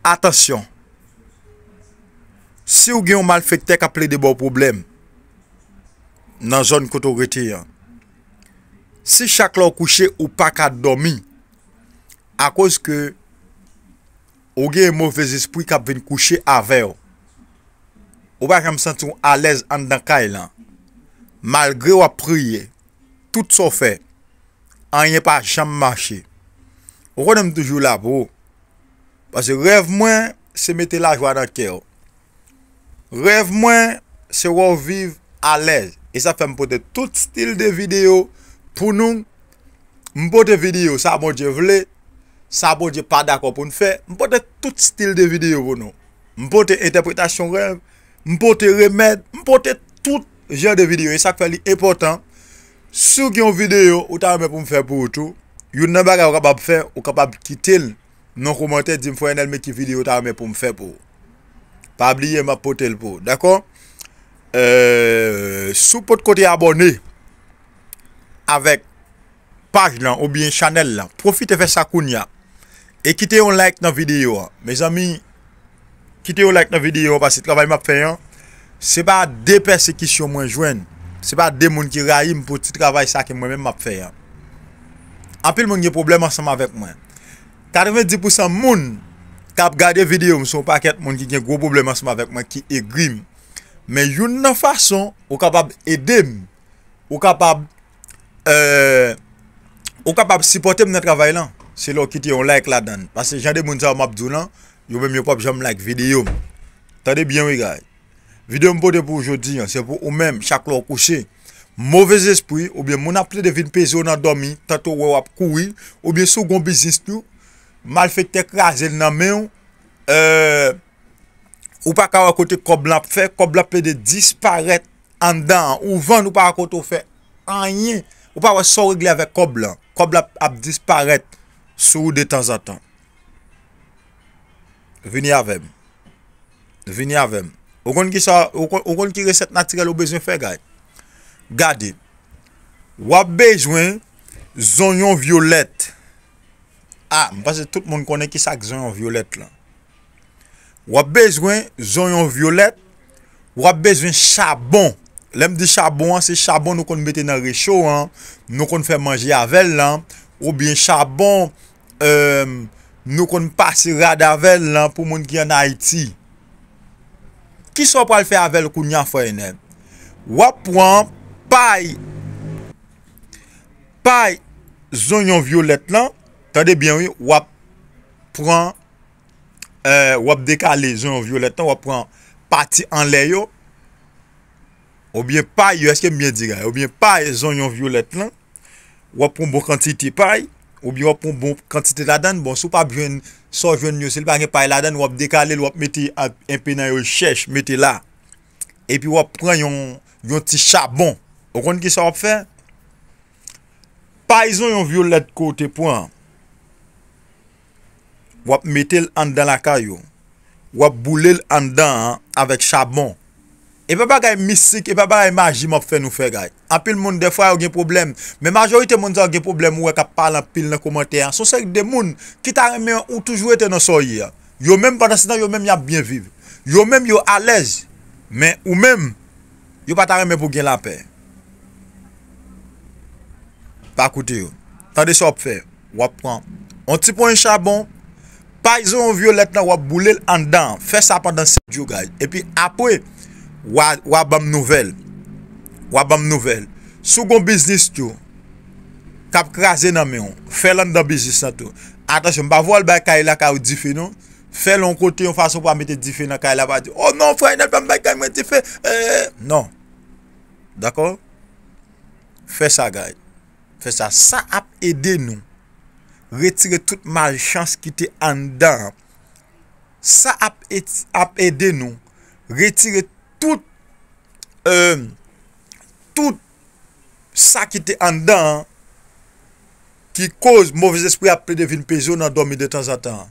Atasyon, si ou gen ou mal fèk te kap lè de bo problem, nan zon koto gretir, si chak la ou kouche ou pa ka domi, akouz ke ou gen e moufèz espri kap ven kouche ave, ou pa ki am sèntou alez an dan kaj lan, mal gre ou ap prie, tout so fè, an yè pa jam mâche. Ou konèm toujou la bro, Pase rev mwen se mette la jwa nan keyo. Rev mwen se wou viv alej. E sa fe mpote tout stil de video pou nou. Mpote video sa mwode bon je vle, sa mwode bon je pa dako pou nou fe. Mpote tout stil de video pou nou. Mpote interpretasyon rev, mpote remed, mpote tout jen de video. E sa fe li epotan, sou ki yon video ou ta mwen pou nou fe pou ou tou. You ne baga ou kapab fe ou kapab ki tel. Non komante, di m foye nel me ki video ta wè me pou m fè pou. Pa abliye m apote l pou. Dako? Sou pot kote abone, avèk page lan, ou biye chanel lan, profite fè sakoun ya. E kite yon like nan video. Me zami, kite yon like nan video pasi travay m ap fè yon. Se pa depè se ki sou mwen jwen. Se pa demoun ki rayim pou ti travay sa ke mwen m ap fè yon. Anpil mwen yon problem ansam avèk mwen. 90% moun kap gade videyo m sou pa ket moun ki gen gwo problem asman vek man ki egrim. Men yon nan fason ou kapab edem, ou kapab, euh, ou kapab sipote m nan travay lan. Se lò ki te yon like la dan. Pase jan de moun zan m ap zou lan, yon bem yon pap jom like videyo m. Tade bien we guy. Videyo m pou de pou oujodi yon, se pou ou menm chaklo kouche. Mouvez espri ou bien moun aple de vin peze ou nan domi, tatou wap koui, ou bien sou gombe zispi ou. Mal fè tek la, zèl nan men ou. Euh, ou pa kwa akote kob la p fè. Kob la p pè de disparete an dan. Ou van ou pa akote ou fè. An yin. Ou pa wè son règle avè kob la. Kob la ap disparete sou de tans an tan. Vini avèm. Vini avèm. Ou kon ki resèt natirel ou bezèn fè, gay. Gade. Wap bezwen zonyon violèt. A, mwase tout moun konen ki sak zon yon violet lan. Wap bezwen zon yon violet, wap bezwen chabon. Lem di chabon an, se chabon nou kon bete nan rechou an, nou kon fè manji avel lan, ou bien chabon euh, nou kon pasi rad avel lan pou moun ki an Haiti. Ki so pa l fè avel kou nyan fè enen? Wap pou an, pay, pay zon yon violet lan, Tande bin wap pran, euh, wap dekale zon yon violette nan, wap pran pati an lè yo. Ou biye pay, yo eske mbyediga, ou biye pay zon yon violette nan, wap pran bon kantite pay, ou biye wap pran bon kantite la dan. Bon, sou pa bwen sojwen yo, se li pa gen pay la dan, wap dekale l, wap meti ap enpe nan yo, chèche, meti la. E pi wap pran yon, yon ti chabon. Okon ki sa wap fè? Pay zon yon violette kote pou an. Wap mete l an dan la ka yo. Wap boule l an dan an. Avek chabon. E pa ba gay misik. E pa ba gay maji mwap fe nou fe gay. An pil moun defwa yon gen problem. Me majorite moun zan gen problem. Mwen ka palan pil nan komanteyan. Sou se yon demoun. Ki ta remen ou toujou ete nan soye ya. Yo menm panasina yo menm ya bien viv. Yo menm yo alez. Men ou menm. Yo pa ta remen pou gen la pe. Pa akoute yo. Tade sou ap fe. Wap pran. On ti pon yon chabon. Ayzon vyo let nan wap boulil an dan. Fè sa ap an dan se diyo gaj. E pi apwe wap bam nouvel. Wap bam nouvel. Sou bon biznis tou. Kap krasen nan men yon. Fè lan dan biznis nan tou. Atasyon. Mbavol bay kay la ka ou difi nou. Fè lon kote yon fason wap amete difi nan kay la. O oh non, nan fwa inel fam bay kay mwete fe. Euh, non. Dako. Fè sa gaj. Fè sa. Sa ap ede nou. Retire tout malchans ki te andan. Sa ap ede nou. Retire tout sa ki te andan. Ki koz mouvez espri ap pre devin pezo nan do mi de tans atan.